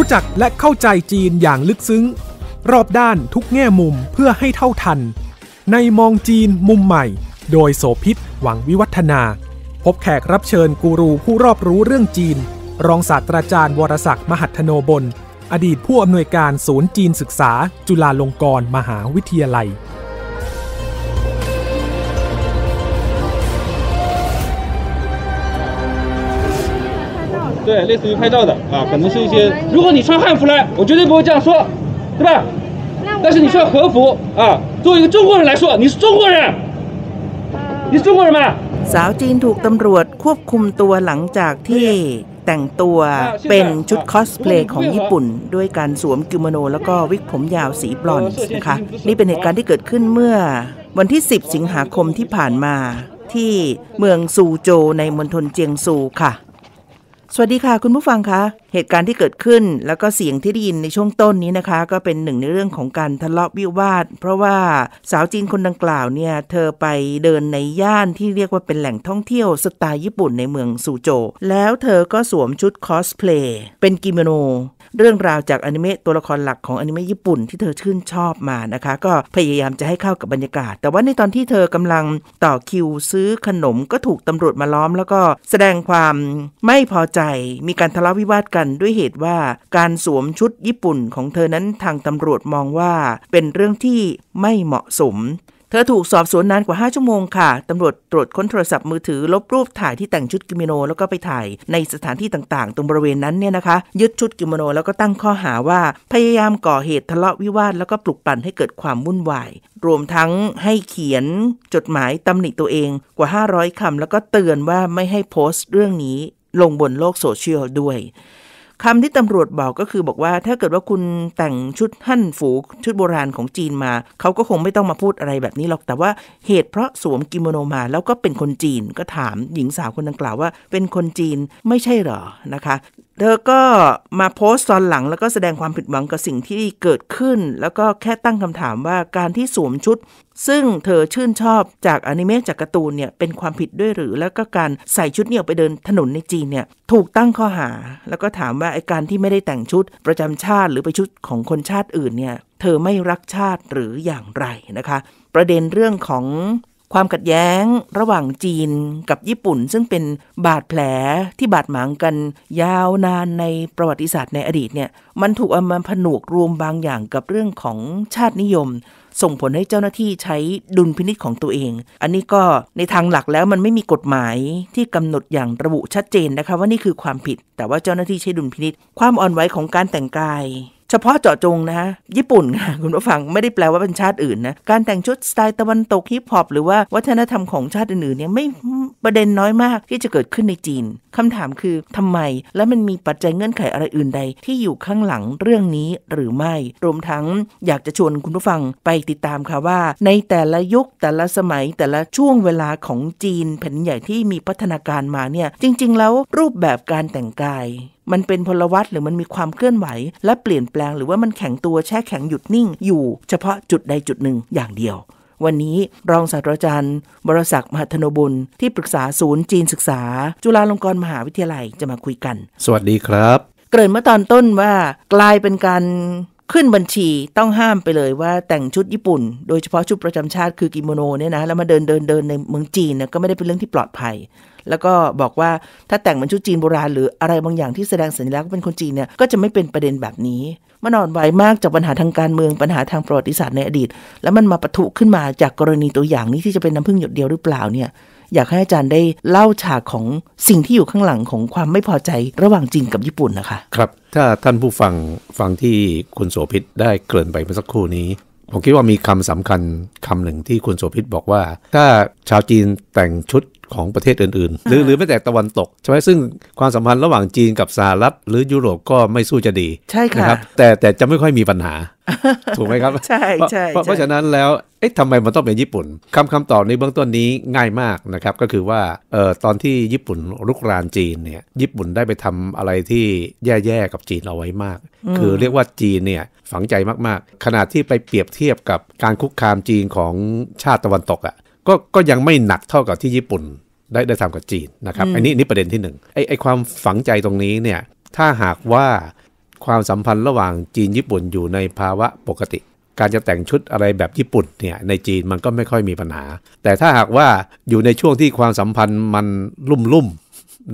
รู้จักและเข้าใจจีนอย่างลึกซึ้ง รอบด้านทุกแง่มุมเพื่อให้เท่าทัน ในมองจีนมุมใหม่ โดยโสพิษหวังวิวัฒนา พบแขกรับเชิญกูรูผู้รอบรู้เรื่องจีน รองศาสตราจารย์วรศักดิ์มหัทโนบลอดีตผู้อำนวยการศูนย์จีนศึกษา จุฬาลงกรณ์มหาวิทยาลัย对，类似于拍照的啊，可能是一些。如果你穿汉服来，我绝对不会这样说，对吧？但是你穿和服啊，作为一个中国人来说，你是中国人，你是中国人吗？สาวจีนถูกตำรวจควบคุมตัวหลังจากที่แต่งตัวเป็นชุดคอสเพลย์ของญี่ปุ่นด้วยการสวมกิโมโนแล้วก็วิกผมยาวสีบลอนด์นะคะนี่เป็นเหตุการณ์ที่เกิดขึ้นเมื่อวันที่ 10 สิงหาคมที่ผ่านมาที่เมืองซูโจในมณฑลเจียงซูค่ะสวัสดีค่ะ คุณผู้ฟังคะเหตุการณ์ที่เกิดขึ้นแล้วก็เสียงที่ได้ยินในช่วงต้นนี้นะคะ ก็เป็นหนึ่งในเรื่องของการทะเลาะวิวาทเพราะว่าสาวจีนคนดังกล่าวเนี่ย เธอไปเดินในย่านที่เรียกว่าเป็นแหล่งท่องเที่ยวสไตล์ญี่ปุ่นในเมืองซูโจ แล้วเธอก็สวมชุดคอสเพลย์เป็นกิโมโน เรื่องราวจากอนิเมะตัวละครหลักของอนิเมะญี่ปุ่น ที่เธอชื่นชอบมานะคะ ก็พยายามจะให้เข้ากับบรรยากาศ แต่ว่าในตอนที่เธอกำลังต่อคิว ซื้อขนมก็ถูกตำรวจมาล้อมแล้วก็แสดงความไม่พอใจมีการทะเลาะวิวาทกันันด้วยเหตุว่าการสวมชุดญี่ปุ่นของเธอนั้นทางตำรวจมองว่าเป็นเรื่องที่ไม่เหมาะสม เธอถูกสอบสวนนานกว่า5ชั่วโมงค่ะ ตำรวจตรวจค้นโทรศัพท์มือถือ ลบรูปถ่ายที่แต่งชุดกิโมโนแล้วก็ไปถ่ายในสถานที่ต่างๆ ตรงบริเวณนั้นเนี่ยนะคะยึดชุดกิโมโนแล้วก็ตั้งข้อหาว่าพยายามก่อเหตุทะเลาะวิวาท แล้วก็ปลุกปั่นให้เกิดความวุ่นวาย รวมทั้งให้เขียน จดหมายตำหนิตัวเอง กว่า 500คำแล้วก็เตือนว่าไม่ให้โพสต์เรื่องนี้ลงบนโลกโซเชียลด้วยคำที่ตำรวจบอกก็คือบอกว่า ถ้าเกิดว่าคุณแต่งชุดหั่นฝูชุดโบราณของจีนมา เขาก็คงไม่ต้องมาพูดอะไรแบบนี้หรอกแต่ว่าเหตุเพราะสวมกิโมโนมาแล้วก็เป็นคนจีนก็ถามหญิงสาวคนดังกล่าวว่า เป็นคนจีนไม่ใช่หรอนะคะเธอก็มาโพสต์ตอนหลังแล้วก็แสดงความผิดหวังกับสิ่งที่เกิดขึ้น แล้วก็แค่ตั้งคำถามว่าการที่สวมชุด ซึ่งเธอชื่นชอบจากอนิเมะจากการ์ตูนเนี่ยเป็นความผิดด้วยหรือ แล้วก็การใส่ชุดเนี่ยไปเดินถนนในจีนเนี่ยถูกตั้งข้อหา แล้วก็ถามว่า ไอการที่ไม่ได้แต่งชุดประจำชาติหรือไปชุดของคนชาติอื่นเนี่ยเธอไม่รักชาติหรืออย่างไรนะคะ ประเด็นเรื่องของความขัดแย้งระหว่างจีนกับญี่ปุ่น ซึ่งเป็นบาดแผลที่บาดหมางกันยาวนานในประวัติศาสตร์ในอดีตเนี่ยมันถูกเอามาผนวกรวมบางอย่างกับเรื่องของชาตินิยม ส่งผลให้เจ้าหน้าที่ใช้ดุลพินิษของตัวเอง อันนี้ก็ในทางหลักแล้วมันไม่มีกฎหมายที่กำหนดอย่างระบุชัดเจนนะคะว่านี่คือความผิดแต่ว่าเจ้าหน้าที่ใช้ดุลพินิษความอ่อนไหวของการแต่งกายเฉพาะเจาะจงนะฮะ ญี่ปุ่นค่ะคุณผู้ฟังไม่ได้แปลว่าเป็นชาติอื่นนะ การแต่งชุดสไตล์ตะวันตกฮิปฮอปหรือว่าวัฒนธรรมของชาติอื่นๆเนี่ย ไม่ประเด็นน้อยมากที่จะเกิดขึ้นในจีนคำถามคือทำไมและมันมีปัจจัยเงื่อนไขอะไรอื่นใด ที่อยู่ข้างหลังเรื่องนี้หรือไม่ รวมทั้งอยากจะชวนคุณผู้ฟังไปติดตามค่ะว่าในแต่ละยุค แต่ละสมัยแต่ละช่วงเวลาของจีน แผ่นใหญ่ที่มีพัฒนาการมาเนี่ย จริง ๆ แล้วรูปแบบการแต่งกาย มันเป็นพลวัตหรือมันมีความเคลื่อนไหว และเปลี่ยนแปลงหรือว่ามันแข็งตัวแช่แข็งหยุดนิ่งอยู่เฉพาะจุดใดจุดหนึ่งอย่างเดียววันนี้รองศาสตราจารย์ บรศักดิ์มหัโนบุญ ที่ปรึกษาศูนย์จีนศึกษา จุฬาลงกรณ์มหาวิทยาลัยจะมาคุยกัน สวัสดีครับ เกริ่นเมื่อตอนต้นว่ากลายเป็นการขึ้นบัญชีต้องห้ามไปเลยว่าแต่งชุดญี่ปุ่น โดยเฉพาะชุดประจำชาติคือกิโมโนเนี่ยนะแล้วมาเดินเดินเดินในเมืองจีนนะก็ไม่ได้เป็นเรื่องที่ปลอดภัย แล้วก็บอกว่าถ้าแต่งเป็นชุดจีนโบราณหรืออะไรบางอย่างที่แสดงสัญลักษณ์เป็นคนจีนเนี่ยก็จะไม่เป็นประเด็นแบบนี้มันอ่อนไหวมากจากปัญหาทางการเมืองปัญหาทางประวัติศาสตร์ในอดีต แล้วมันมาปะทุขึ้นมาจากกรณีตัวอย่างนี้ที่จะเป็นน้ำพึ่งหยดเดียวหรือเปล่าเนี่ยอยากให้อาจารย์ได้เล่าฉากของสิ่งที่อยู่ข้างหลังของความไม่พอใจระหว่างจีนกับญี่ปุ่นนะคะ ครับ ถ้าท่านผู้ฟังฟังที่คุณโสภิตได้เกริ่นไปเมื่อสักครู่นี้ ผมคิดว่ามีคำสำคัญคำหนึ่งที่คุณโสภิตบอกว่า ถ้าชาวจีนแต่งชุดของประเทศอื่นๆ หรือหรือแม้แต่ตะวันตกใช่ไหมซึ่งความสัมพันธ์ระหว่างจีนกับสหรัฐหรือยุโรปก็ไม่สู้จะดีใช่ค่ะครับ แต่แต่จะไม่ค่อยมีปัญหา ถูกไหมครับใช่ใช่เพราะฉะนั้นแล้วเอ๊ะทำไมมันต้องเป็นญี่ปุ่นคำคำตอบในเบื้องต้นนี้ง่ายมากนะครับก็คือว่าเอ่อตอนที่ญี่ปุ่นลุกรานจีนเนี่ยญี่ปุ่นได้ไปทำอะไรที่แย่ๆกับจีนเอาไว้มาก คือเรียกว่าจีนเนี่ยฝังใจมากๆ ขนาดที่ไปเปรียบเทียบกับการคุกคามจีนของชาติตะวันตกอะ่ะก็ก็ยังไม่หนักเท่ากับที่ญี่ปุ่น ได้ได้ทำกับจีนนะครับอันนี้นี่ประเด็นที่หนึ่งไอ้ไอ้ความฝังใจตรงนี้เนี่ยถ้าหากว่าความสัมพันธ์ระหว่างจีนญี่ปุ่นอยู่ในภาวะปกติ การจะแต่งชุดอะไรแบบญี่ปุ่นเนี่ยในจีนมันก็ไม่ค่อยมีปัญหา แต่ถ้าหากว่าอยู่ในช่วงที่ความสัมพันธ์มันลุ่มลุ่ม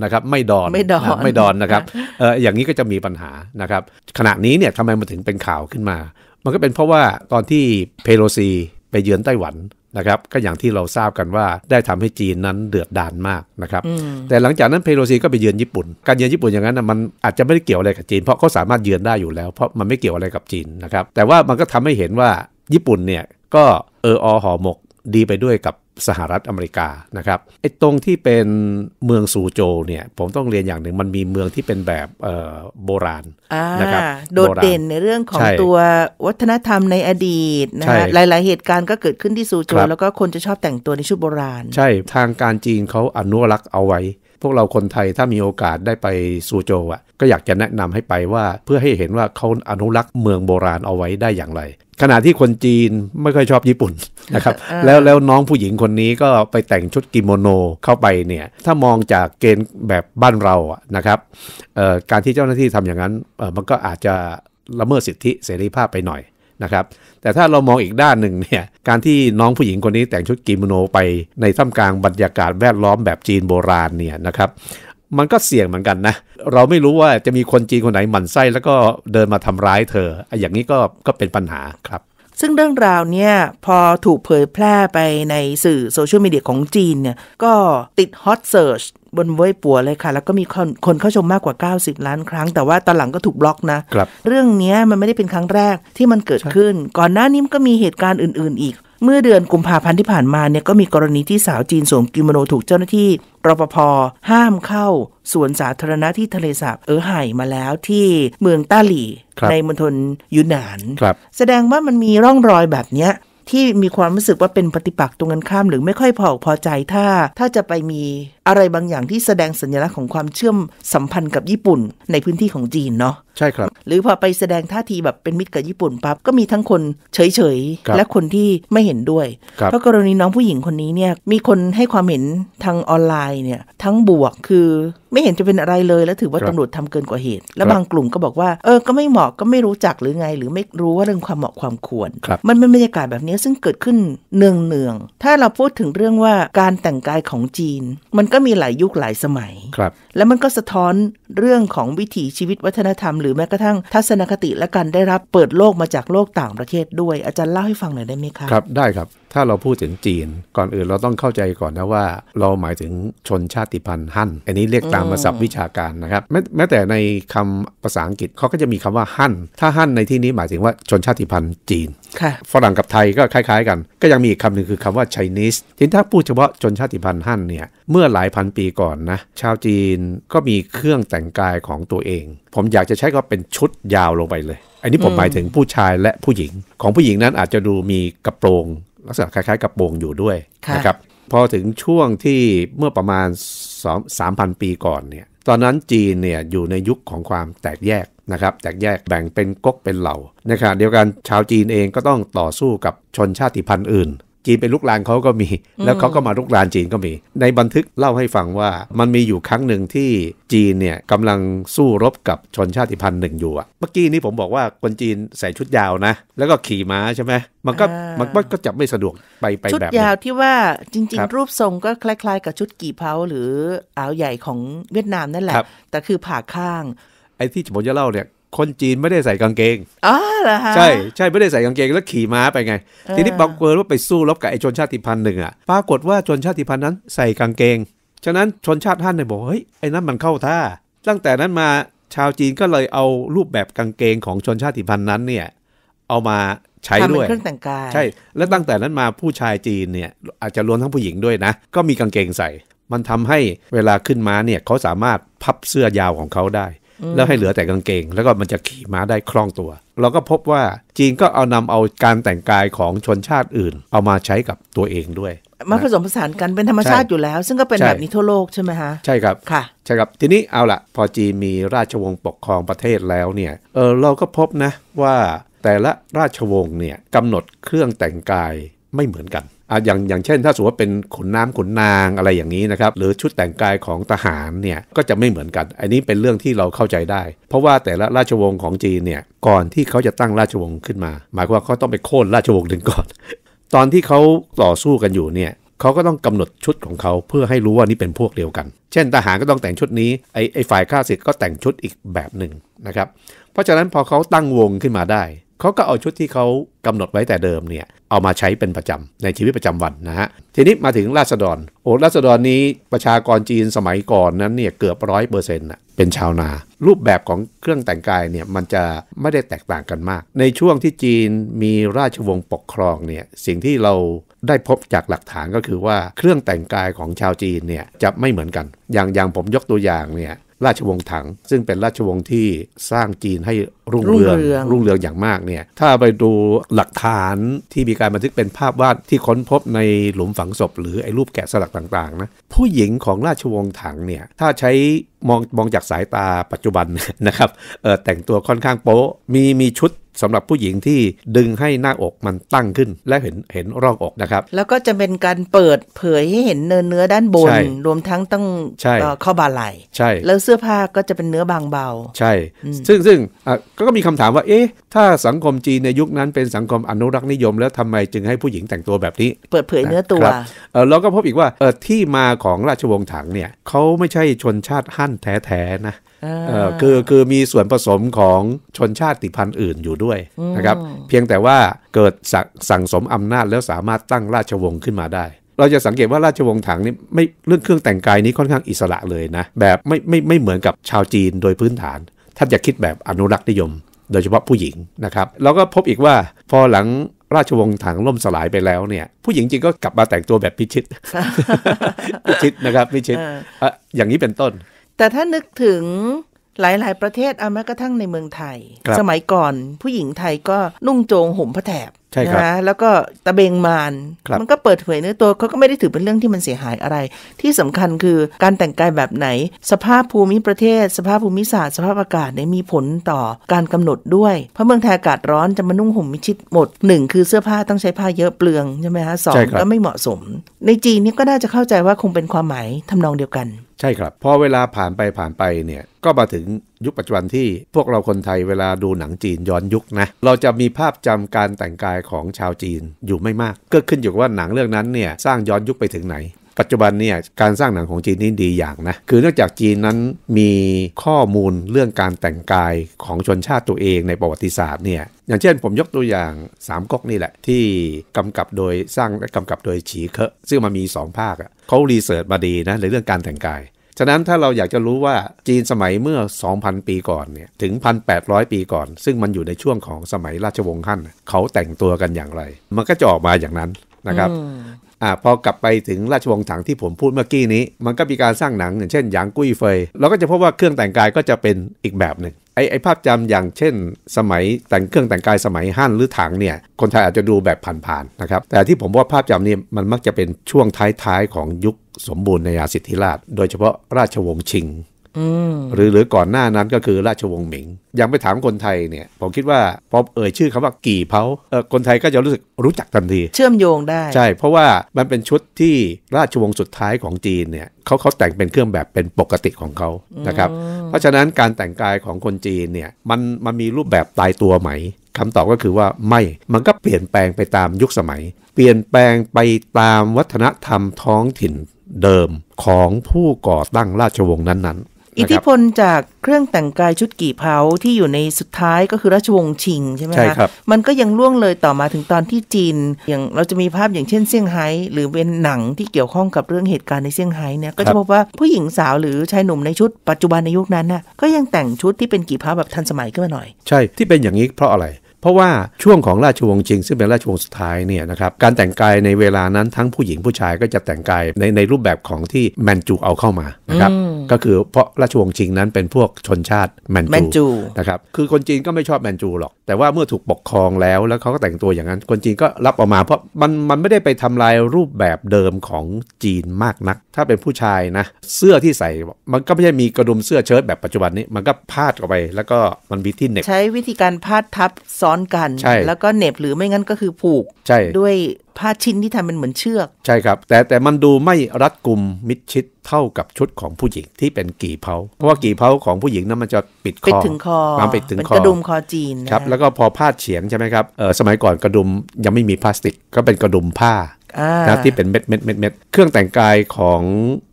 นะครับไม่ดอนไม่ดอนไม่ดอนนะครับเอออย่างนี้ก็จะมีปัญหานะครับขณะนี้เนี่ยทำไมมันถึงเป็นข่าวขึ้นมา มันก็เป็นเพราะว่าตอนที่เพโลซีไปเยือนไต้หวันนะครับก็อย่างที่เราทราบกันว่าได้ทำให้จีนนั้นเดือดดานมากนะครับแต่หลังจากนั้นเพโลซีก็ไปเยือนญี่ปุ่น การเยือนญี่ปุ่นอย่างนั้นมันอาจจะไม่ได้เกี่ยวอะไรกับจีนเพราะเขาสามารถเยือนได้อยู่แล้ว เพราะมันไม่เกี่ยวอะไรกับจีนนะครับแต่ว่ามันก็ทำให้เห็นว่าญี่ปุ่นเนี่ยก็เอออหอหมก ดีไปด้วยกับสหรัฐอเมริกานะครับไอ้ตรงที่เป็นเมืองซูโจเนี่ยผมต้องเรียนอย่างหนึ่งมันมีเมืองที่เป็นแบบโบราณนะครับโดดเด่นในเรื่องของตัววัฒนธรรมในอดีตนะฮะหลายๆเหตุการณ์ก็เกิดขึ้นที่ซูโจ แล้วก็คนจะชอบแต่งตัวในชุดโบราณ ใช่ทางการจีนเขาอนุรักษ์เอาไว้พวกเราคนไทยถ้ามีโอกาสได้ไปซูโจอ่ะก็อยากจะแนะนำให้ไปว่าเพื่อให้เห็นว่าเขาอนุรักษ์เมืองโบราณเอาไว้ได้อย่างไร ขณะที่คนจีนไม่ค่อยชอบญี่ปุ่นนะครับแล้วแล้วน้องผู้หญิงคนนี้ก็ไปแต่งชุดกิโมโนเข้าไปเนี่ยถ้ามองจากเกณฑ์แบบบ้านเราอะนะครับการที่เจ้าหน้าที่ทำอย่างนั้น มันก็อาจจะละเมิดสิทธิเสรีภาพไปหน่อยนะครับแต่ถ้าเรามองอีกด้านหนึ่งเนี่ยการที่น้องผู้หญิงคนนี้แต่งชุดกิโมโนไปในท่ามกลางบรรยากาศแวดล้อมแบบจีนโบราณเนี่ยนะครับ มันก็เสี่ยงเหมือนกันนะเราไม่รู้ว่าจะมีคนจีนคนไหนหมั่นไส้แล้วก็เดินมาทำร้ายเธอ อย่างนี้ก็ก็เป็นปัญหาครับซึ่งเรื่องราวเนี่ยพอถูกเผยแพร่ไปในสื่อโซเชียลมีเดียของจีนเนี่ยก็ติดฮอตเซิร์ชบนเว็บปัวเลยค่ะ แล้วก็มีคนคนเข้าชมมากกว่า 90 ล้านครั้งแต่ว่าตอนหลังก็ถูกบล็อกนะรเรื่องนี้มันไม่ได้เป็นครั้งแรกที่มันเกิดขึ้น ก่อนหน้านี้มนก็มีเหตุการณ์อื่น ๆอีกเมื่อเดือนกุมภาพันธ์ที่ผ่านมาเนี่ยก็มีกรณีที่สาวจีนสวมกิโมโนถูกเจ้าหน้าที่รปภห้ามเข้าสวนสาธารณะที่ทะเลสาบเอ๋อไห่มาแล้วที่เมืองต้าหลี่ ในมณฑลยูนนาน แสดงว่ามันมีร่องรอยแบบเนี้ย ที่มีความรู้สึกว่าเป็นปฏิปักษ์ตรงกันข้ามหรือไม่ค่อยพอพอใจถ้าถ้าจะไปมีอะไรบางอย่างที่แสดงสัญลักษณ์ของความเชื่อมสัมพันธ์กับญี่ปุ่นในพื้นที่ของจีนเนาะใช่ครับ หรือพอไปแสดงท่าทีแบบเป็นมิตรกับญี่ปุ่นปั๊บก็มีทั้งคนเฉยๆและคนที่ไม่เห็นด้วยเพราะกรณีน้องผู้หญิงคนนี้เนี่ยมีคนให้ความเห็นทางออนไลน์เนี่ยทั้งบวกคือไม่เห็นจะเป็นอะไรเลย แล้วถือว่าตำรวจทำเกินกว่าเหตุ แล้วบางกลุ่มก็บอกว่าเออก็ไม่เหมาะก็ไม่รู้จักหรือไง หรือไม่รู้ว่าเรื่องความเหมาะความควร มันเป็นบรรยากาศแบบนี้ซึ่งเกิดขึ้นเนืองๆถ้าเราพูดถึงเรื่องว่าการแต่งกายของจีนมันกก็มีหลายยุคหลายสมัย ครับ แล้วมันก็สะท้อนเรื่องของวิถีชีวิตวัฒนธรรม หรือแม้กระทั่งทัศนคติและการได้รับเปิดโลกมาจากโลกต่างประเทศด้วยอาจารย์เล่าให้ฟังหน่อยได้ไหมคะครับ ได้ครับถ้าเราพูดถึงจีนก่อนอื่นเราต้องเข้าใจก่อนนะว่า เราหมายถึงชนชาติพันธุ์ฮั่นอันนี้เรียกตามภัษาวิชาการนะครับแม้แต่ในคำภาษาอังกฤษเขาก็จะมีคำว่าฮั่นถ้าฮั่นในที่นี้หมายถึงว่าชนชาติพันธุ์จีนฝรั่งกับไทยก็คล้ายๆกัน ก็ยังมีคำหนึ่งคือคำว่าไชนีสทีนถ้าพูดเฉพาะชนชาติพันธุ์ฮั่นเนี่ยเมื่อหลายพันปีก่อนนะชาวจีนก็มีเครื่องแต่งกายของตัวเอง ผมอยากจะใช้ก็เป็นชุดยาวลงไปเลย อันนี้ผมหมายถึงผู้ชายและผู้หญิง ของผู้หญิงนั้นอาจจะดูมีกระโปรงลักษณะคล้ายๆกับโป่งอยู่ด้วยนะครับพอถึงช่วงที่เมื่อประมาณ 3,000 ปีก่อนเนี่ยตอนนั้นจีนเนี่ยอยู่ในยุคของความแตกแยกนะครับแตกแยกแบ่งเป็นก๊กเป็นเหล่านะครับเดียวกันชาวจีนเองก็ต้องต่อสู้กับชนชาติพันธุ์อื่นจีนเป็นลูกลานเขาก็มีแล้วเขาก็มาลูกลานจีนก็มี ในบันทึกเล่าให้ฟังว่ามันมีอยู่ครั้งหนึ่งที่จีนเนี่ยกำลังสู้รบกับชนชาติพันธุ์หนึ่งอยู่อะเมื่อกี้นี้ผมบอกว่าคนจีนใส่ชุดยาวนะ แล้วก็ขี่ม้าใช่ไหมมันก็มันก็จะไม่สะดวกไปไปแบบ ชุดยาวที่ว่าจริงๆรรูปทรงก็คล้าย ๆ กับชุดกี่เพาหรืออาวใหญ่ของเวียดนามนั่นแหละแต่คือผ่าข้างไอ้ที่ผมจะเล่าเนี่ยคนจีนไม่ได้ใส่กางเกงอ๋อเหรอฮะใช่ ใช่ไม่ได้ใส่กางเกงแล้วขี่ม้าไปไงทีนี้บังเอิญว่าไปสู้รบกับไอชนชาติพันธุ์หนึ่งอ่ะปรากฏว่าชนชาติพันธุ์นั้นใส่กางเกงฉะนั้นชนชาติท่านเนี่ยบอกเฮ้ยไอ้นั้นมันเข้าท่าตั้งแต่นั้นมาชาวจีนก็เลยเอารูปแบบกางเกงของชนชาติพันธุ์นั้นเนี่ยเอามาใช้ด้วยเครื่องแต่งกายใช่ และตั้งแต่นั้นมาผู้ชายจีนเนี่ยอาจจะรวมทั้งผู้หญิงด้วยนะ ก็มีกางเกงใส่ มันทำให้เวลาขึ้นม้าเนี่ยเขาสามารถพับเสื้อยาวของเขาได้แล้วให้เหลือแต่กางเกงแล้วก็มันจะขี่ม้าได้คล่องตัว เราก็พบว่าจีนก็เอานำเอาการแต่งกายของชนชาติอื่น เอามาใช้กับตัวเองด้วยมันผสมผสานกันเป็นธรรมชาติอยู่แล้ว ซึ่งก็เป็นแบบนี้ทั่วโลกใช่ไหมคะใช่ครับค่ะใช่ครับทีนี้เอาละพอจีนมีราชวงศ์ปกครองประเทศแล้วเนี่ยเออเราก็พบนะว่าแต่ละราชวงศ์เนี่ยกำหนดเครื่องแต่งกายไม่เหมือนกันอย่างอย่างเช่น ถ้าสมมติว่าเป็นขนน้ำขนนางอะไรอย่างนี้นะครับหรือชุดแต่งกายของทหารเนี่ยก็จะไม่เหมือนกัน อันนี้เป็นเรื่องที่เราเข้าใจได้ เพราะว่าแต่ละราชวงศ์ของจีนเนี่ยก่อนที่เขาจะตั้งราชวงศ์ขึ้นมา หมายความว่าเขาต้องไปโค่นราชวงศ์หนึ่งก่อน ตอนที่เขาต่อสู้กันอยู่เนี่ยเขาก็ต้องกำหนดชุดของเขาเพื่อให้รู้ว่านี่เป็นพวกเดียวกัน เช่นทหารก็ต้องแต่งชุดนี้ไอ้ไอ้ฝ่ายข้าศึกก็แต่งชุดอีกแบบหนึ่งนะครับเพราะฉะนั้นพอเขาตั้งวงขึ้นมาได้เขาก็เอาชุดที่เขากำหนดไว้แต่เดิมเนี่ยเอามาใช้เป็นประจำในชีวิตประจำวันนะฮะทีนี้มาถึงราษฎรโอ้ราษฎรนี้ประชากรจีนสมัยก่อนนั้นเนี่ยเกือบร้อยเปอร์เซ็นต์เป็นชาวนา รูปแบบของเครื่องแต่งกายเนี่ยมันจะไม่ได้แตกต่างกันมาก ในช่วงที่จีนมีราชวงศ์ปกครองเนี่ยสิ่งที่เราได้พบจากหลักฐานก็คือว่าเครื่องแต่งกายของชาวจีนเนี่ยจะไม่เหมือนกัน อย่างอย่างผมยกตัวอย่างเนี่ยราชวงศ์ถัง ซึ่งเป็นราชวงศ์ที่สร้างจีนให้รุ่งเรืองรุ่งเรืองอย่างมากเนี่ยถ้าไปดูหลักฐานที่มีการบันทึกเป็นภาพวาดที่ค้นพบในหลุมฝังศพหรือไอ้รูปแกะสลักต่างๆนะผู้หญิงของราชวงศ์ถังเนี่ยถ้าใช้มองมองจากสายตาปัจจุบันนะครับแต่งตัวค่อนข้างโป๊มีมีชุดสำหรับผู้หญิงที่ดึงให้หน้าอกมันตั้งขึ้น และเห็นเห็นร่องอกนะครับ แล้วก็จะเป็นการเปิดเผยให้เห็นเนินเนื้อด้านบน รวมทั้งต้องเข้อบาไหลใช่แล้วเสื้อผ้าก็จะเป็นเนื้อบางเบา ใช่ ซึ่งซึ่งก็มีคำถามว่าเอ๊ะถ้าสังคมจีนในยุคนั้นเป็นสังคมอนุรักษ์นิยม แล้วทำไมจึงให้ผู้หญิงแต่งตัวแบบนี้ เปิดเผยเนื้อตัวเราก็พบอีกว่าที่มาของราชวงศ์ถังเนี่ยเขาไม่ใช่ชนชาติฮั่นแท้ๆนะคือคือมีส่วนผสมของชนชาติพันธุ์อื่นอยู่ด้วยนะครับ เพียงแต่ว่าเกิดสั่งสมอำนาจแล้วสามารถตั้งราชวงศ์ขึ้นมาได้ เราจะสังเกตว่าราชวงศ์ถังนี่ไม่เรื่องเครื่องแต่งกายนี้ค่อนข้างอิสระเลยนะ แบบไม่ไม่ไม่เหมือนกับชาวจีนโดยพื้นฐานท่านจะคิดแบบอนุรักษ์นิยม โดยเฉพาะผู้หญิงนะครับเราก็พบอีกว่าพอหลังราชวงศ์ถังล่มสลายไปแล้วเนี่ย ผู้หญิงจริงก็กลับมาแต่งตัวแบบพิชิต พิชิตนะครับพิชิต อย่างนี้เป็นต้นแต่ถ้านึกถึงหลาย ๆ ประเทศเอาแม้กระทั่งในเมืองไทย สมัยก่อน ผู้หญิงไทยก็นุ่งโจงห่มผ้าแถบนะแล้วก็ตะเบงมาน มันก็เปิดเผยเนื้อตัวเขาก็ไม่ได้ถือเป็นเรื่องที่มันเสียหายอะไร ที่สำคัญคือการแต่งกายแบบไหนสภาพภูมิประเทศ สภาพภูมิศาสตร์ สภาพอากาศเนี่ยมีผลต่อการกำหนดด้วยเพราะเมืองไทยอากาศร้อนจะมานุ่งห่มมิชิดหมดหนึ่งคือเสื้อผ้าต้องใช้ผ้าเยอะเปลืองใช่ไหมฮะสองก็ไม่เหมาะสม ในจีนนี่ก็น่าจะเข้าใจว่าคงเป็นความหมายทำนองเดียวกันใช่ครับพอเวลาผ่านไปผ่านไปเนี่ยก็มาถึงยุคปัจจุบันที่พวกเราคนไทยเวลาดูหนังจีนย้อนยุคนะเราจะมีภาพจำการแต่งกายของชาวจีนอยู่ไม่มาก ก็ขึ้นอยู่ว่าหนังเรื่องนั้นเนี่ยสร้างย้อนยุคไปถึงไหนปัจจุบันเนี่ยการสร้างหนังของจีนนี่ดีอย่างนะคือนอกจากจีนนั้นมีข้อมูลเรื่องการแต่งกายของชนชาติตัวเองในประวัติศาสตร์เนี่ยอย่างเช่น ผมยกตัวอย่างสามก๊กนี่แหละที่กำกับโดยสร้างและกำกับโดยฉีเคอซึ่งมันมี2ภาคเขารีเสิร์ชมาดีนะในเรื่องการแต่งกาย ฉะนั้นถ้าเราอยากจะรู้ว่าจีนสมัยเมื่อ 2,000 ปีก่อนเนี่ยถึง 1,800 ปีก่อน ซึ่งมันอยู่ในช่วงของสมัยราชวงศ์ฮั่นเขาแต่งตัวกันอย่างไร มันก็จะออกมาอย่างนั้นนะครับอ่าพอกลับไปถึงราชวงศ์ถังที่ผมพูดเมื่อกี้นี้ มันก็มีการสร้างหนังอย่างเช่นหยางกุ้ยเฟยเราก็จะพบว่าเครื่องแต่งกายก็จะเป็นอีกแบบหนึ่งไอ้ไอภาพจำอย่างเช่นสมัยแต่งเครื่องแต่งกายสมัยฮั่นหรือถังเนี่ยคนไทยอาจจะดูแบบผ่านๆนะครับแต่ที่ผมว่าภาพจำนี่มันมักจะเป็นช่วงท้ายๆของยุคสมบูรณ์ในยาสิทธิราช โดยเฉพาะราชวงศ์ชิงหรือหรือก่อนหน้านั้นก็คือราชวงศ์หมิง ยังไปถามคนไทยเนี่ยผมคิดว่าพอเอ่ยชื่อคำว่ากี่เผาคนไทยก็จะรู้สึกรู้จักทันทีเชื่อมโยงได้ ใช่เพราะว่ามันเป็นชุดที่ราชวงศ์สุดท้ายของจีนเนี่ยเขาเขาแต่งเป็นเครื่องแบบเป็นปกติของเขานะครับเพราะฉะนั้นการแต่งกายของคนจีนเนี่ยมันมันมีรูปแบบตายตัวไหมคำตอบก็คือว่าไม่มันก็เปลี่ยนแปลงไปตามยุคสมัย เปลี่ยนแปลงไปตามวัฒนธรรมท้องถิ่นเดิมของผู้ก่อตั้งราชวงศ์นั้นๆอิทธิพลจากเครื่องแต่งกายชุดกี่เผาที่อยู่ในสุดท้ายก็คือราชวงศ์ชิงใช่ไหมคะมันก็ยังล่วงเลยต่อมาถึงตอนที่จีนอย่างเราจะมีภาพอย่างเช่นเซี่ยงไฮ้หรือเป็นหนังที่เกี่ยวข้องกับเรื่องเหตุการณ์ในเซี่ยงไฮ้เนี่ยก็จะพบว่าผู้หญิงสาวหรือชายหนุ่มในชุด ปัจจุบันในยุคนั้นน่ะก็ยังแต่งชุดที่เป็นกี่เผาแบบทันสมัยขึ้นมาหน่อย ใช่ที่เป็นอย่างนี้เพราะอะไรเพราะว่าช่วงของราชวงศ์ชิง ซึ่งเป็นราชวงศ์สุดท้ายเนี่ยนะครับการแต่งกายในเวลานั้นทั้งผู้หญิงผู้ชายก็จะแต่งกายในในรูปแบบของที่ แมนจูเอาเข้ามานะครับก็คือเพราะราชวงศ์ชิงนั้นเป็นพวกชนชาติแมนจูนะครับคือคนจีนก็ไม่ชอบแมนจูหรอกแต่ว่าเมื่อถูกปกครองแล้วแล้วเขาก็แต่งตัวอย่างนั้น คนจีนก็รับออกมา เพราะมันมันไม่ได้ไปทำลายรูปแบบเดิมของจีนมากนัก ถ้าเป็นผู้ชายนะเสื้อที่ใส่มันก็ไม่ใช่มีกระดุมเสื้อเชิ้ตแบบปัจจุบันนี้มันก็พาดออกไปแล้วก็มันมีที่เน็บใช้วิธีการพาดทับซ้ออนกัน แล้วก็เน็บหรือไม่งั้นก็คือผูกด้วย ผ้าชิ้นที่ทำเป็นเหมือนเชือก ใช่ครับ แต่แต่มันดูไม่รัดกุมมิดชิดเท่ากับชุดของผู้หญิงที่เป็นกี่เผาเพราะว่ากี่เผาของผู้หญิงนั้นมันจะปิดคอปิดถึงคอมันปิดถึงคอกระดุมคอจีนครับแล้วก็พอผ้าเฉียงใช่ไหมครับเออสมัยก่อนกระดุมยังไม่มีพลาสติกก็เป็นกระดุมผ้านะที่เป็นเม็ดเม็ดเม็ดเม็ดเครื่องแต่งกายของ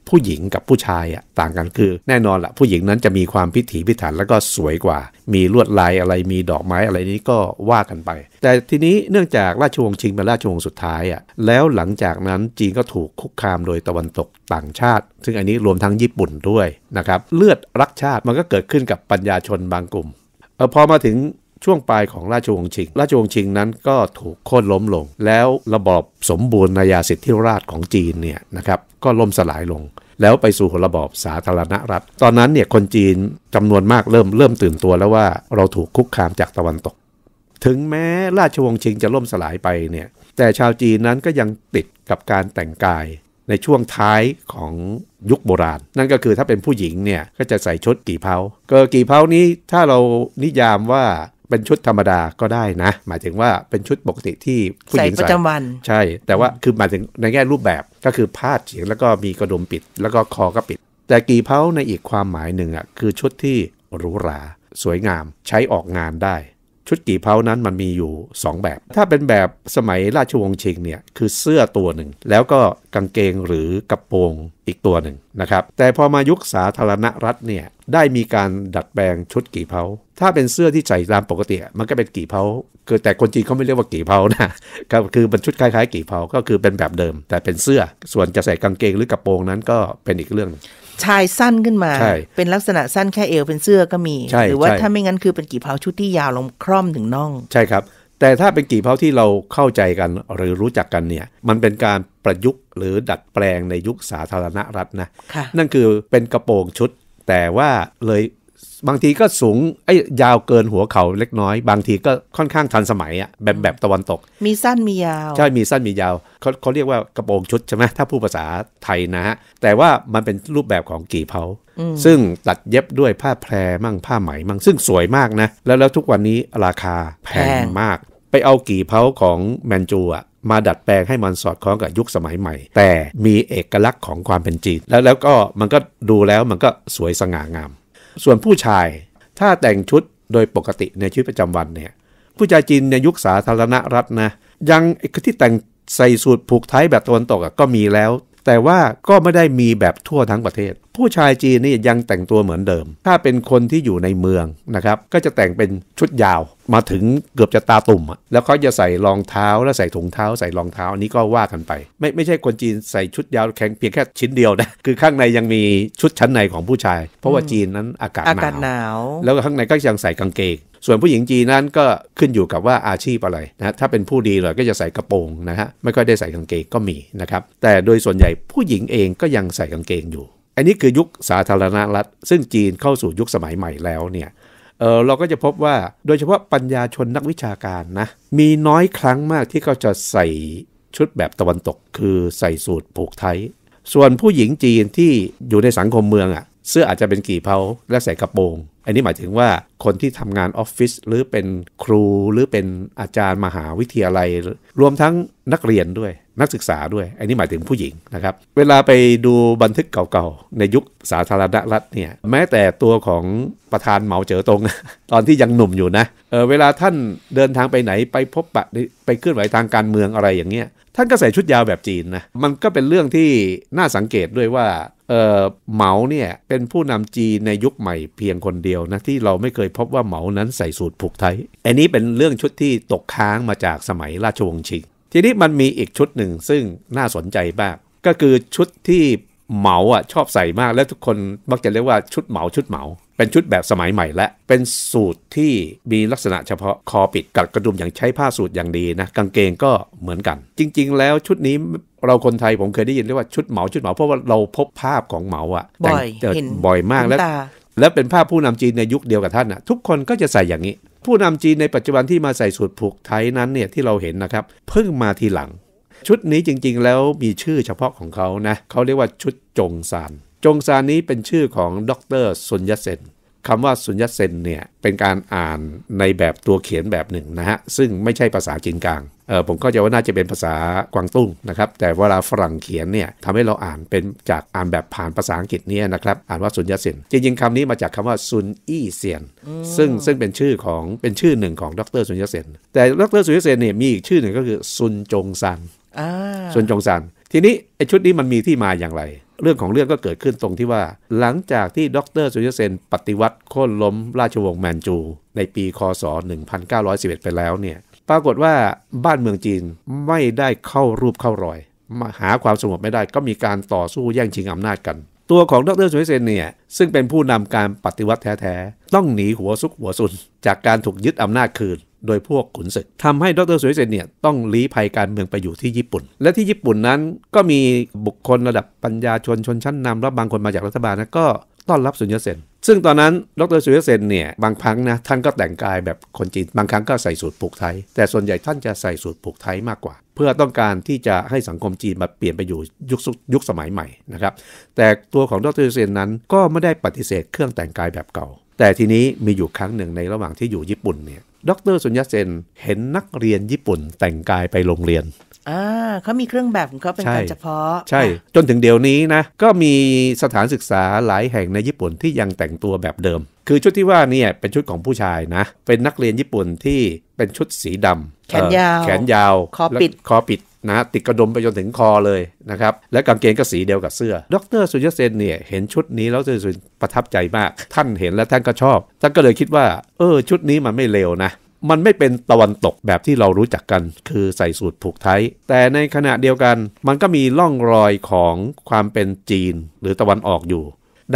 ผู้หญิงกับผู้ชายอ่ะ ต่างกันคือ แน่นอนละผู้หญิงนั้นจะมีความพิถีพิถันแล้วก็สวยกว่า มีลวดลายอะไรมีดอกไม้อะไรนี้ก็ว่ากันไป แต่ทีนี้เนื่องจากราชวงศ์ชิงเป็นราชวงศ์สุดท้ายอ่ะแล้วหลังจากนั้นจีนก็ถูกคุกคามโดยตะวันตกต่างชาติ ซึ่งอันนี้รวมทั้งญี่ปุ่นด้วยนะครับเลือดรักชาติมันก็เกิดขึ้นกับปัญญาชนบางกลุ่มออพอมาถึงช่วงปลายของราชวงศ์ชิง ราชวงศ์ชิงนั้นก็ถูกโค่นล้มลง แล้วระบอบสมบูรณาญาสิทธิราชของจีนเนี่ยนะครับ ก็ล่มสลายลง แล้วไปสู่ระบอบสาธารณรัฐ ตอนนั้นเนี่ยคนจีนจำนวนมากเริ่มเริ่มตื่นตัวแล้วว่าเราถูกคุกคามจากตะวันตก ถึงแม้ราชวงศ์ชิงจะล่มสลายไปเนี่ย แต่ชาวจีนนั้นก็ยังติดกับการแต่งกาย ในช่วงท้ายของยุคโบราณ นั่นก็คือถ้าเป็นผู้หญิงเนี่ยก็จะใส่ชุดกี่เพาเกอกี่เพานี้ถ้าเรานิยามว่าเป็นชุดธรรมดาก็ได้นะ หมายถึงว่าเป็นชุดปกติที่ผู้หญิงใส่ประจำวัน ใช่ แต่ว่าคือหมายถึงในแง่รูปแบบก็คือผ้าเฉียงแล้วก็มีกระดุมปิด แล้วก็คอก็ปิด แต่กี่เพ้าในอีกความหมายหนึ่งอ่ะคือชุดที่หรูหรา สวยงามใช้ออกงานได้ชุดกี่เพานั้นมันมีอยู่ 2 แบบ ถ้าเป็นแบบสมัยราชวงศ์ชิงเนี่ยคือเสื้อตัวหนึ่งแล้วก็กางเกงหรือกระโปรงอีกตัวหนึ่งนะครับ แต่พอมายุคสาธารณรัฐเนี่ยได้มีการดัดแปลงชุดกี่เพา ถ้าเป็นเสื้อที่ใส่ตามปกติมันก็เป็นกี่เพา คือแต่คนจีนเขาไม่เรียกว่ากี่เพานะค็คือเป็นชุดคล้าย ๆ กี่เพาก็คือเป็นแบบเดิม แต่เป็นเสื้อ ส่วนจะใส่กางเกงหรือกระโปรงนั้นก็เป็นอีกเรื่องชายสั้นขึ้นมา เป็นลักษณะสั้นแค่เอวเป็นเสื้อก็มี หรือว่าถ้าไม่งั้นคือเป็นกี่เผาชุดที่ยาวลงคร่อมถึงน่อง ใช่ครับ แต่ถ้าเป็นกี่เผาที่เราเข้าใจกันหรือรู้จักกันเนี่ย มันเป็นการประยุกต์หรือดัดแปลงในยุคสาธารณรัฐนะนั่นคือเป็นกระโปรงชุด แต่ว่าเลยบางทีก็สูง ไอ้ยาวเกินหัวเข่าเล็กน้อย บางทีก็ค่อนข้างทันสมัยอะแบบแบบตะวันตก มีสั้นมียาว ใช่ มีสั้นมียาวเขาเขาเรียกว่ากระโปรงชุดใช่ไหมถ้าผู้ภาษาไทยนะฮะแต่ว่ามันเป็นรูปแบบของกี่เผา ซึ่งตัดเย็บด้วยผ้าแพรมั่งผ้าไหมมั่ง ซึ่งสวยมากนะ แล้วแล้วทุกวันนี้ราคาแพงมาก ไปเอากี่เผาของแมนจูอะมาดัดแปลงให้มันสอดคล้องกับยุคสมัยใหม่ แต่มีเอกลักษณ์ของความเป็นจีน แล้วแล้วก็มันก็ดูแล้วมันก็สวยสง่างามส่วนผู้ชาย ถ้าแต่งชุดโดยปกติในชีวิตประจำวันเนี่ย ผู้ชายจีนในยุคสาธารณรัฐนะยังที่แต่งใส่สูตรผูกไทยแบบตะวันตกก็มีแล้วแต่ว่าก็ไม่ได้มีแบบทั่วทั้งประเทศ ผู้ชายจีนนี่ยังแต่งตัวเหมือนเดิม ถ้าเป็นคนที่อยู่ในเมืองนะครับก็จะแต่งเป็นชุดยาวมาถึงเกือบจะตาตุ่มแล้วเขาจะใส่รองเท้า แล้วใส่ถุงเท้า ใส่รองเท้า อันนี้ก็ว่ากันไปไม่ไม่ใช่คนจีนใส่ชุดยาวแข็งเพียงแค่ชิ้นเดียวนะคือข้างในยังมีชุดชั้นในของผู้ชาย เพราะว่าจีนนั้นอากาศหนาว แล้วข้างในก็ยังใส่กางเกงส่วนผู้หญิงจีนนั้นก็ขึ้นอยู่กับว่าอาชีพอะไรนะถ้าเป็นผู้ดีเลยก็จะใส่กระโปรงนะฮะไม่ค่อยได้ใส่กางเกงก็มีนะครับ แต่โดยส่วนใหญ่ผู้หญิงเองก็ยังใส่กางเกงอยู่ อันนี้คือยุคสาธารณรัฐซึ่งจีนเข้าสู่ยุคสมัยใหม่แล้วเนี่ยเออเราก็จะพบว่าโดยเฉพาะปัญญาชนนักวิชาการนะมีน้อยครั้งมากที่เขาจะใส่ชุดแบบตะวันตก คือใส่สูตรผูกไทยส่วนผู้หญิงจีนที่อยู่ในสังคมเมืองอะ่ะเสื้ออาจจะเป็นกี่เพาและใส่กระโปรง อันนี้หมายถึงว่าคนที่ทำงานออฟฟิศหรือเป็นครูหรือเป็นอาจารย์มหาวิทยาลัย รวมทั้งนักเรียนด้วยนักศึกษาด้วย อันนี้หมายถึงผู้หญิงนะครับ เวลาไปดูบันทึกเก่าๆ ในยุคสาธารณรัฐเนี่ยแม้แต่ตัวของประธานเหมาเจ๋อตงตอนที่ยังหนุ่มอยู่นะ เออเวลาท่านเดินทางไปไหนไปพบปะไปเคลื่อนไหวทางการเมืองอะไรอย่างเงี้ยท่านก็ใส่ชุดยาวแบบจีนนะมันก็เป็นเรื่องที่น่าสังเกตด้วยว่าเหมาเนี่ยเป็นผู้นำจีนในยุคใหม่เพียงคนเดียวนะที่เราไม่เคยพบว่าเหมานั้นใส่สูตรผูกไทยอันนี้เป็นเรื่องชุดที่ตกค้างมาจากสมัยราชวงศ์ชิงทีนี้มันมีอีกชุดหนึ่งซึ่งน่าสนใจมาก ก็คือชุดที่เหมาอ่ะชอบใส่มาก และทุกคนมักจะเรียกว่าชุดเหมาชุดเหมาเป็นชุดแบบสมัยใหม่ และเป็นสูตรที่มีลักษณะเฉพาะคอปิดกัดกระดุมอย่างใช้ผ้าสูตรอย่างดีนะกางเกงก็เหมือนกัน จริงๆ แล้วชุดนี้เราคนไทยผมเคยได้ยินเรียกว่าชุดเหมาชุดเหมาเพราะว่าเราพบภาพของเหมาอะบ่อยเห็นบ่อยมากแล้ว และเป็นภาพผู้นำจีนในยุคเดียวกับท่านอะทุกคนก็จะใส่อย่างนี้ ผู้นำจีนในปัจจุบันที่มาใส่สูตรผูกไทยนั้นเนี่ยที่เราเห็นนะครับเพิ่งมาทีหลัง ชุดนี้จริงๆ แล้วมีชื่อเฉพาะของเขานะเขาเรียกว่าชุดจงซานจงซานนี้เป็นชื่อของดรสุนยเซนคำว่าสุญญเซนเนี่ยเป็นการอ่านในแบบตัวเขียนแบบหนึ่งนะฮะซึ่งไม่ใช่ภาษาจีนกลางเออผมก็จะว่าน่าจะเป็นภาษากวางตุ้งนะครับแต่เวลาฝรั่งเขียนเนี่ยทำให้เราอ่านเป็นจากอ่านแบบผ่านภาษาอังกฤษเนี่ยนะครับอ่านว่าสุญญเซนจริงๆคำนี้มาจากคำว่าซุนอี้เซียน ซึ่งซึ่งเป็นชื่อของเป็นชื่อหนึ่งของดรสุญญเซนแต่ดรสุญญเซนเนี่ยมีอีกชื่อหนึ่งก็คือซุนจงซันซุนจงซันทีนี้ไอชุดนี้มันมีที่มาอย่างไรเรื่องของเรื่องก็เกิดขึ้นตรงที่ว่าหลังจากที่ดรสุยเซน ปฏิวัติโค่นล้มราชวงศ์แมนจู ในปีคศ 1911 ไปแล้วเนี่ยปรากฏว่าบ้านเมืองจีนไม่ได้เข้ารูปเข้ารอยหาความสงบไม่ได้ก็มีการต่อสู้แย่งชิงอำนาจกัน ตัวของดรสุยเซนเนี่ย ซึ่งเป็นผู้นำการปฏิวัติแท้ๆต้องหนีหัวซุกหัวซุน จากการถูกยึดอำนาจคืนโดยพวกขุนศึกทำให้ดรสุริเซนเนี่ยต้องลี้ภัยการเมืองไปอยู่ที่ญี่ปุ่น และที่ญี่ปุ่นนั้นก็มีบุคคลระดับปัญญาชนชนชั้นนำและบางคนมาจากรัฐบาลนะก็ต้อนรับสุญญเซนซึ่งตอนนั้นดรสุริเซนเนี่ยบางครั้งนะท่านก็แต่งกายแบบคนจีนบางครั้งก็ใส่สูตรผูกไทย แต่ส่วนใหญ่ท่านจะใส่สูตรผูกไทยมากกว่า เพื่อต้องการที่จะให้สังคมจีนมาเปลี่ยนไปอยู่ยุคยุคสมัยใหม่นะครับแต่ตัวของดรสุริเซนนั้น ก็ไม่ได้ปฏิเสธเครื่องแต่งกายแบบเก่า แต่ทีนี้มีอยู่ครั้งหนึ่งในระหว่างที่อยู่ญี่ปุ่นเนี่ยดรสุญญาเซนเห็นนักเรียนญี่ปุ่นแต่งกายไปโรงเรียน อ่าเขามีเครื่องแบบของเขาเป็นการเฉพาะ ใช่ จนถึงเดี๋ยวนี้นะ ก็มีสถานศึกษาหลายแห่งในญี่ปุ่นที่ยังแต่งตัวแบบเดิม คือชุดที่ว่านี่เป็นชุดของผู้ชายนะ เป็นนักเรียนญี่ปุ่นที่เป็นชุดสีดำแขนยาวแขนยาว คอปิดคอปิดนะติดกระดุมไปจนถึงคอเลยนะครับ และกางเกงก็สีเดียวกับเสื้อ ดรสุยเซนเนี่ยเห็นชุดนี้แล้วสุยประทับใจมาก ท่านเห็นและท่านก็ชอบ ท่านก็เลยคิดว่าเออชุดนี้มันไม่เลวนะ มันไม่เป็นตะวันตกแบบที่เรารู้จักกัน คือใส่สูตรผูกไทยแต่ในขณะเดียวกัน มันก็มีร่องรอยของความเป็นจีนหรือตะวันออกอยู่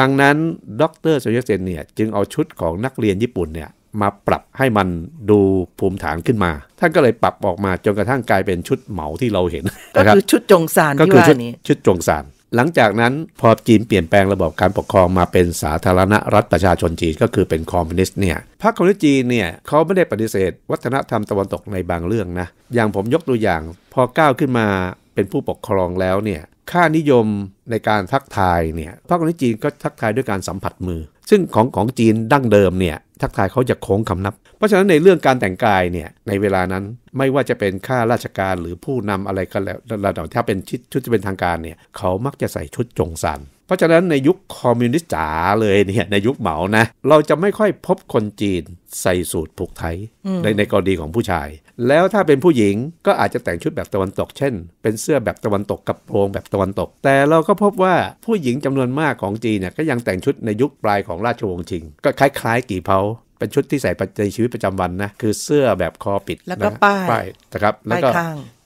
ดังนั้นดรสซยเซนเนี่ยจึงเอาชุดของนักเรียนญี่ปุ่นเนี่ยมาปรับให้มันดูภูมิฐานขึ้นมา ท่านก็เลยปรับออกมาจนกระทั่งกลายเป็นชุดเหมาที่เราเห็น ก็คือชุดจงซานี่ว่านี้ชุดจงซาน หลังจากนั้นพอจีนเปลี่ยนแปลงระบบการปกครองมาเป็นสาธารณรัฐประชาชนจีนก็คือเป็นคอมมิวนิสต์เนี่ย พรรคคอมมิวนิสต์จีนเนี่ยเขาไม่ได้ปฏิเสธ วัฒนธรรมตะวันตกในบางเรื่องนะ อย่างผมยกตัวอย่างพอก้าวขึ้นมาเป็นผู้ปกครองแล้วเนี่ยค่านิยมในการทักทายเนี่ยพรรคคอมมิวนิสต์จีนก็ทักทายด้วยการสัมผัสมือ ซึ่งของของจีนดั้งเดิมเนี่ยทักทายเขาจะโค้งคำนับ เพราะฉะนั้นในเรื่องการแต่งกายเนี่ยในเวลานั้นไม่ว่าจะเป็นข้าราชการหรือผู้นำอะไรก็แล้วระดับถ้าเป็นชุดจะเป็นทางการเนี่ยเขามักจะใส่ชุดจงสันเพราะฉะนั้นในยุคคอมมิวนิสต์จ๋าเลยเนี่ย ในยุคเหมานะเราจะไม่ค่อยพบคนจีนใส่สูตรผูกไทยในในกรณีของผู้ชาย แล้วถ้าเป็นผู้หญิงก็อาจจะแต่งชุดแบบตะวันตกเช่น เป็นเสื้อแบบตะวันตกกับโปรงแบบตะวันตก แต่เราก็พบว่าผู้หญิงจำนวนมากของจีนเนี่ยก็ยังแต่งชุดในยุคปลายของราชวงศ์ชิง ก็คล้ายๆ กี่เพาเป็นชุดที่ใส่ในชีวิตประจำวันนะ คือเสื้อแบบคอปิด แล้วก็ป้ายยนะครับแล้วก็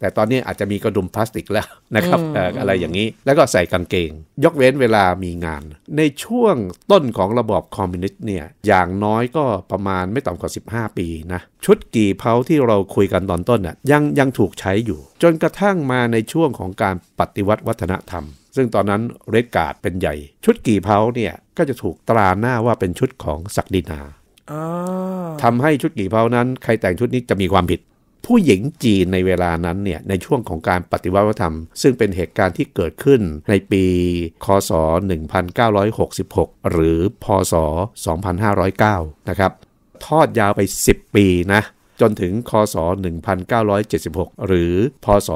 แต่ตอนนี้อาจจะมีกระดุมพลาสติกแล้วนะครับออะไรอย่างนี้ แล้วก็ใส่กางเกง ยกเว้นเวลามีงาน ในช่วงต้นของระบอบคอมมิวนิสต์เนี่ย อย่างน้อยก็ประมาณไม่ต่ำกว่า 15 ปีนะ ชุดกี่เพาที่เราคุยกันตอนต้นน่ะยังยังถูกใช้อยู่ จนกระทั่งมาในช่วงของการปฏิวัติวัฒนธรรม ซึ่งตอนนั้นเรดการ์ดเป็นใหญ่ ชุดกี่เพาเนี่ยก็จะถูกตราหน้าว่าเป็นชุดของศักดินาทำให้ชุดกี่เผานั้นใครแต่งชุดนี้จะมีความผิด ผู้หญิงจีนในเวลานั้นเนี่ยในช่วงของการปฏิวัติวัฒนธรรมซึ่งเป็นเหตุการณ์ที่เกิดขึ้นในปีคศ 1966 หรือพศ 2509 นะครับ ทอดยาวไป 10 ปีนะจนถึง คศ 1976 หรือ พศ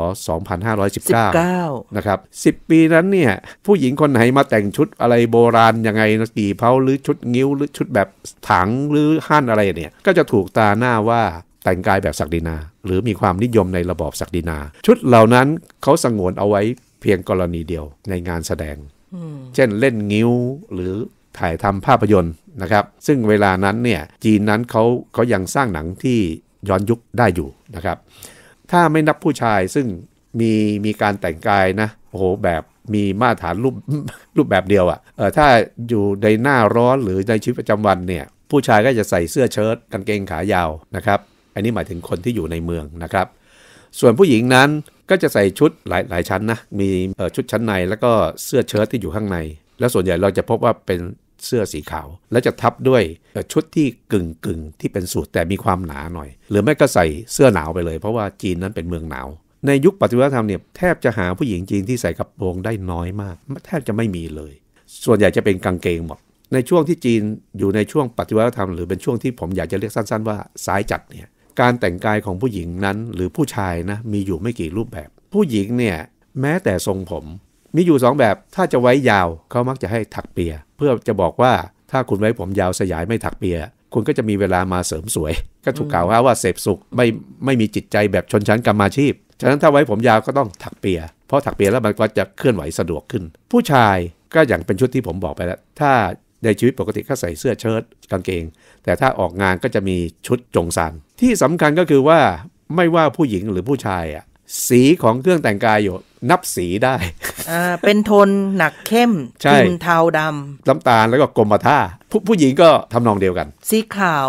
2519 นะครับ10 ปีนั้นเนี่ยผู้หญิงคนไหนมาแต่งชุดอะไรโบราณ ยังไงกี่เผาหรือชุดงิ้วหรือชุดแบบถังหรือห้านอะไรเนี่ยก็จะถูกตาหน้าว่าแต่งกายแบบศักดินา หรือมีความนิยมในระบอบศักดินา ชุดเหล่านั้นเขาสงวนเอาไว้เพียงกรณีเดียวในงานแสดง เช่นเล่นงิ้วหรือถ่ายทำภาพยนตร์นะครับซึ่งเวลานั้นเนี่ยจีนนั้นเขาเขายังสร้างหนังที่ย้อนยุคได้อยู่นะครับ ถ้าไม่นับผู้ชายซึ่งมีมีการแต่งกายนะโอ้โหแบบมีมาตรฐานรูปรูปแบบเดียวอะ่ะเออถ้าอยู่ในหน้าร้อนหรือในชีวิตประจำวันเนี่ย ผู้ชายก็จะใส่เสื้อเชิ้ตกางเกงขายาวนะครับ อันนี้หมายถึงคนที่อยู่ในเมืองนะครับ ส่วนผู้หญิงนั้นก็จะใส่ชุดหลายหลายชั้นนะ มีชุดชั้นในแล้วก็เสื้อเชิ้ตที่อยู่ข้างใน แล้วส่วนใหญ่เราจะพบว่าเป็นเสื้อสีขาว แล้วจะทับด้วยชุดที่กึ่งกึ่งที่เป็นสูทแต่มีความหนาหน่อย หรือไม่ก็ใส่เสื้อหนาวไปเลย เพราะว่าจีนนั้นเป็นเมืองหนาวในยุคปฏิวัติธรรมเนี่ยแทบจะหาผู้หญิงจีนที่ใส่กระโปรงได้น้อยมากแทบจะไม่มีเลย ส่วนใหญ่จะเป็นกางเกงหมด ในช่วงที่จีนอยู่ในช่วงปฏิวัติธรรมหรือเป็นช่วงที่ผมอยากจะเรียกสั้น ๆ ว่าสายจัดเนี่ย การแต่งกายของผู้หญิงนั้นหรือผู้ชายนะมีอยู่ไม่กี่รูปแบบ ผู้หญิงเนี่ยแม้แต่ทรงผม มีอยู่2แบบ ถ้าจะไว้ยาวเขามักจะให้ถักเปียพื่อจะบอกว่าถ้าคุณไว้ผมยาวสยายไม่ถักเปีย คุณก็จะมีเวลามาเสริมสวย ก็ถูกกล่าวว่าว่าเสพสุขไม่ไม่มีจิตใจแบบชนชั้นกรรมาชีพ ฉะนั้นถ้าไว้ผมยาวก็ต้องถักเปียเพราะถักเปียแล้วมันก็จะเคลื่อนไหวสะดวกขึ้น ผู้ชายก็อย่างเป็นชุดที่ผมบอกไปแล้ว ถ้าในชีวิตปกติก็ใส่เสื้อเชิ้ตกางเกงแต่ถ้าออกงานก็จะมีชุดจงซันที่สำคัญก็คือว่าไม่ว่าผู้หญิงหรือผู้ชายอ่ะสีของเครื่องแต่งกายอยู่นับสีได้ เป็นโทนหนักเข้มพินเทาดำน้ำตาลแล้วก็กรมท่าผู้ผู้หญิงก็ทำนองเดียวกัน สีขาว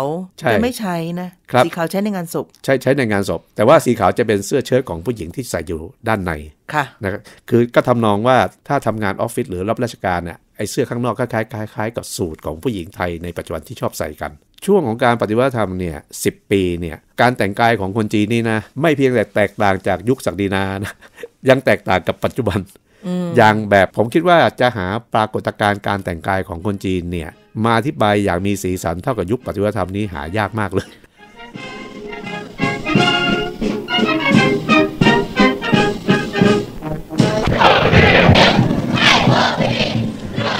จะไม่ใช้นะ สีขาวใช้ในงานศพใช้ใช้ในงานศพแต่ว่าสีขาวจะเป็นเสื้อเชิ้ตของผู้หญิงที่ใส่อยู่ด้านในค่ะนะครับคือก็ทำนองว่าถ้าทำงานออฟฟิศหรือรับราชการเนี่ยไอ้เสื้อข้างนอกก็คล้ายคล้ายกับสูตรของผู้หญิงไทยในปัจจุบันที่ชอบใส่กัน ช่วงของการปฏิวัติธรรมเนี่ยสิปีเนี่ย การแต่งกายของคนจีนนี่นะไม่เพียงแต่แตกต่างจากยุคศักดินานะยังแตกต่างกับปัจจุบันอย่างแบบผมคิดว่าจะหาปรากฏการณ์การแต่งกายของคนจีนเนี่ย มาอธิบายอย่างมีสีสันเท่ากับยุคปฏิวัติธรรมนี้หายากมากเลย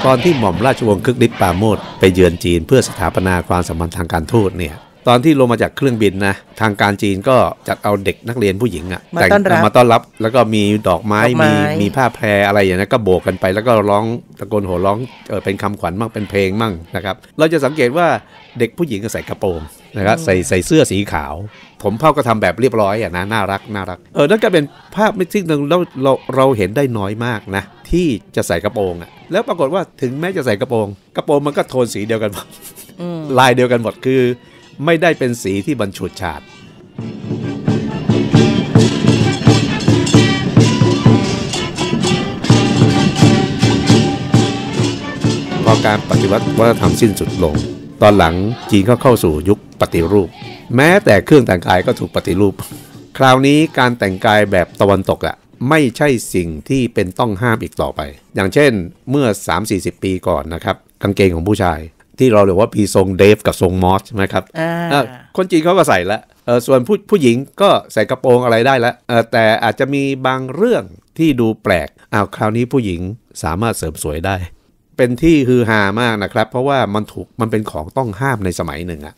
ตอนที่หม่อมราชวงศ์คึกฤทธิ์ปาโมดไปเยือนจีนเพื่อสถาปนาความสัมพันธ์ทางการทูตเนี่ยตอนที่ลงมาจากเครื่องบินนะทางการจีนก็จัดเอาเด็กนักเรียนผู้หญิงอะ่ะแต่งมาต้อนรับ แล้วก็มีดอกไม้ มีมีผ้าแพรอะไรอย่างนี้ก็โบกกันไป แล้วก็ร้องตะโกนโห่ร้องเออเป็นคำขวัญมั่งเป็นเพลงมั่งนะครับ เราจะสังเกตว่าเด็กผู้หญิงก็ใส่กระโปรงนะครับใส่ใส่เสื้อสีขาว ผมเผ่าก็ทำแบบเรียบร้อยอ่ะนะน่ารักน่ารักเออนั่นก็เป็นภาพไม่ซึ่งเราเราเราเห็นได้น้อยมากนะที่จะใส่กระโปรงอะแล้วปรากฏว่าถึงแม้จะใส่กระโปรงกระโปรงมันก็โทนสีเดียวกันหมดลายเดียวกันหมดคือ ไม่ได้เป็นสีที่บรรจุฉาดพอการปฏิวัติวัฒนธรรมสิ้นสุดลง ตอนหลังจีนก็เข้าสู่ยุคปฏิรูป แม้แต่เครื่องแต่งกายก็ถูกปฏิรูป คราวนี้การแต่งกายแบบตะวันตกอะไม่ใช่สิ่งที่เป็นต้องห้ามอีกต่อไป อย่างเช่นเมื่อ3-40 ปีก่อนนะครับกางเกงของผู้ชาย ที่เราเรียกว่าปีทรงเดฟกับทรงมอสใช่ไหมครับคนจีนเขาก็ใส่ละส่วนผู้ผู้หญิงก็ใส่กระโปรงอะไรได้ละแต่อาจจะมีบางเรื่องที่ดูแปลกอ้าวคราวนี้ผู้หญิงสามารถเสริมสวยได้ เป็นที่ฮือฮามากนะครับ เพราะว่ามันถูกมันเป็นของต้องห้ามในสมัยหนึ่งอ่ะ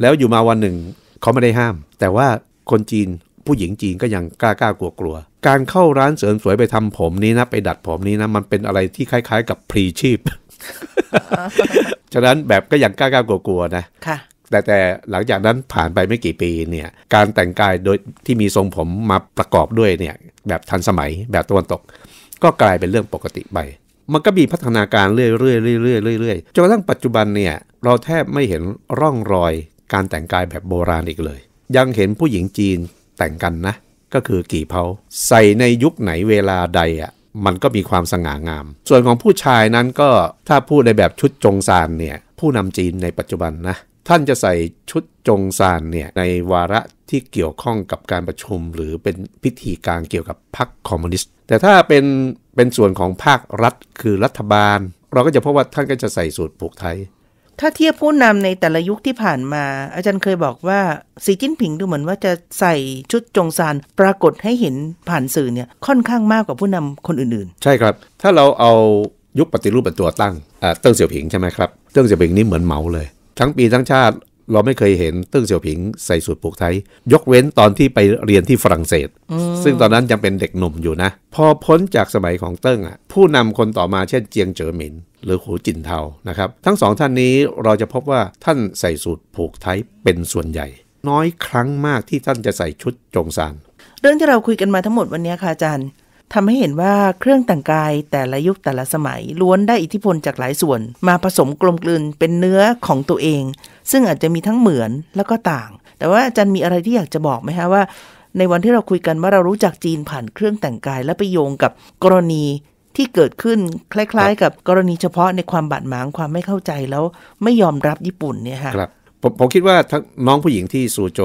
แล้วอยู่มาวันหนึ่งเขาไม่ได้ห้าม แต่ว่าคนจีนผู้หญิงจีนก็ยังกล้ากล้ากลัวกลัว การเข้าร้านเสริม สวยไปทำผมนี้นะไปดัดผมนี้นะมันเป็นอะไรที่คล้ายๆ กับพรีชีพ ฉะนั้นแบบก็ยังกล้ากล้ากลัวกลัวนะค่ะแต่แต่หลังจากนั้นผ่านไปไม่กี่ปีเนี่ย การแต่งกายโดยที่มีทรงผม มาประกอบด้วยเนี่ยแบบทันสมัยแบบตะวันตก ก็กลายเป็นเรื่องปกติ ไป มันก็มีพัฒนาการเรื่อยๆเรื่อยๆเรื่อยๆจนกระทั่งปัจจุบันเนี่ยเราแทบไม่เห็นร่องรอยการแต่งกายแบบโบราณอีกเลย ยังเห็นผู้หญิงจีนแต่งกันนะก็คือกี่เพาใส่ในยุคไหนเวลาใดอะ่ะมันก็มีความสง่างาม ส่วนของผู้ชายนั้นก็ถ้าพูดในแบบชุดจงซานเนี่ยผู้นำจีนในปัจจุบันนะท่านจะใส่ชุดจงซานเนี่ยในวาระที่เกี่ยวข้องกับการประชุมหรือเป็นพิธีการเกี่ยวกับพรรคคอมมิวนิสต์แต่ถ้าเป็นเป็นส่วนของภาครัฐคือรัฐบาล เราก็จะพบว่าท่านก็จะใส่สูตรผูกไทยถ้าเทียบผู้นำในแต่ละยุคที่ผ่านมา อาจารย์เคยบอกว่าสีจิ้นผิงดูเหมือนว่าจะใส่ชุดจงซานปรากฏให้เห็นผ่านสื่อเนี่ยค่อนข้างมากกว่าผู้นำคนอื่นๆ ใช่ครับ ถ้าเราเอายุคปฏิรูปเป็นตัว ตั้งเติ้งเสี่ยวผิงใช่ไหมครับเติ้งเสี่ยวผิงนี่เหมือนเหมาเลย ทั้งปีทั้งชาติเราไม่เคยเห็นตึ้งเสี่ยวผิงใส่สูตรผูกไทย ยกเว้นตอนที่ไปเรียนที่ฝรั่งเศส ซึ่งตอนนั้นยังเป็นเด็กหนุ่มอยู่นะ พอพ้นจากสมัยของเติ้งอ่ะผู้นำคนต่อมาเช่นเจียงเจ๋อหมินหรือหูจินเทานะครับทั้งสองท่านนี้เราจะพบว่าท่านใส่สูตรผูกไทยเป็นส่วนใหญ่ น้อยครั้งมากที่ท่านจะใส่ชุดจงซาน เรื่องที่เราคุยกันมาทั้งหมดวันนี้ค่ะอาจารย์ทำให้เห็นว่าเครื่องแต่งกายแต่ละยุคแต่ละสมัยล้วนได้อิทธิพลจากหลายส่วน มาผสมกลมกลืนเป็นเนื้อของตัวเอง ซึ่งอาจจะมีทั้งเหมือนแล้วก็ต่าง แต่ว่าอาจารย์มีอะไรที่อยากจะบอกไหมฮะว่าในวันที่เราคุยกันว่าเรารู้จักจีนผ่านเครื่องแต่งกาย และไปโยงกับกรณีที่เกิดขึ้นคล้ายๆ กับกรณีเฉพาะในความบาดหมางความไม่เข้าใจแล้วไม่ยอมรับญี่ปุ่นเนี่ยค่ะครับผมผมคิดว่าน้องผู้หญิงที่ซูโจ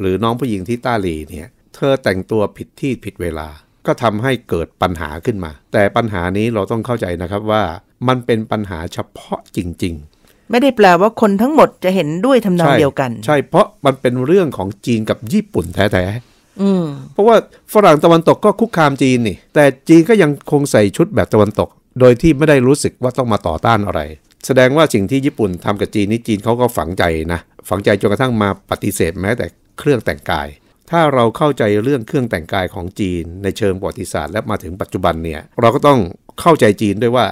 หรือน้องผู้หญิงที่ต้าหลีเนี่ยเธอแต่งตัวผิดที่ผิดเวลาก็ทำให้เกิดปัญหาขึ้นมา แต่ปัญหานี้เราต้องเข้าใจนะครับว่ามันเป็นปัญหาเฉพาะจริงๆ ไม่ได้แปลว่าคนทั้งหมดจะเห็นด้วยทานองเดียวกัน ใช่ เพราะมันเป็นเรื่องของจีนกับญี่ปุ่นแท้ๆ เพราะว่าฝรั่งตะวันตกก็คุกคามจีนนี่ แต่จีนก็ยังคงใส่ชุดแบบตะวันตก โดยที่ไม่ได้รู้สึกว่าต้องมาต่อต้านอะไร แสดงว่าสิ่งที่ญี่ปุ่นทำกับจีนนี่จีนเขาก็ฝังใจนะ ฝังใจจนกระทั่งมาปฏิเสธแม้ แต่เครื่องแต่งกายถ้าเราเข้าใจเรื่องเครื่องแต่งกายของจีน ในเชิงประวัติศาสตร์และมาถึงปัจจุบันเนี่ย เราก็ต้องเข้าใจจีนด้วยว่า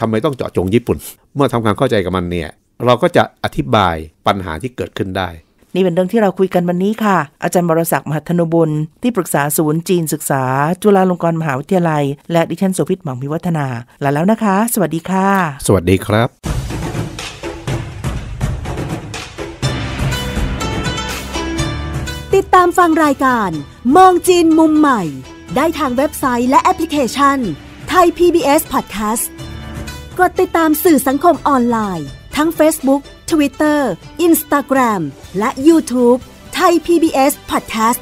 ทำไมต้องเจาะจงญี่ปุ่น เมื่อทำความเข้าใจกับมันเนี่ย เราก็จะอธิบายปัญหาที่เกิดขึ้นได้ นี่เป็นเรื่องที่เราคุยกันวันนี้ค่ะอาจารย์บรศักดิ์มหัทนบุญที่ปรึกษาศูนย์ จีน ศึกษา จุฬาลงกรณ์มหาวิทยาลัย และดิฉันโสภิตหมังพิวัฒนาลาแล้วนะคะ สวัสดีค่ะ สวัสดีครับติดตามฟังรายการ มองจีนมุมใหม่ ได้ทางเว็บไซต์และแอปพลิเคชันไทย PBS Podcast กดติดตามสื่อสังคมออนไลน์ ทั้ง Facebook Twitter Instagram และ YouTube ไทย PBS Podcast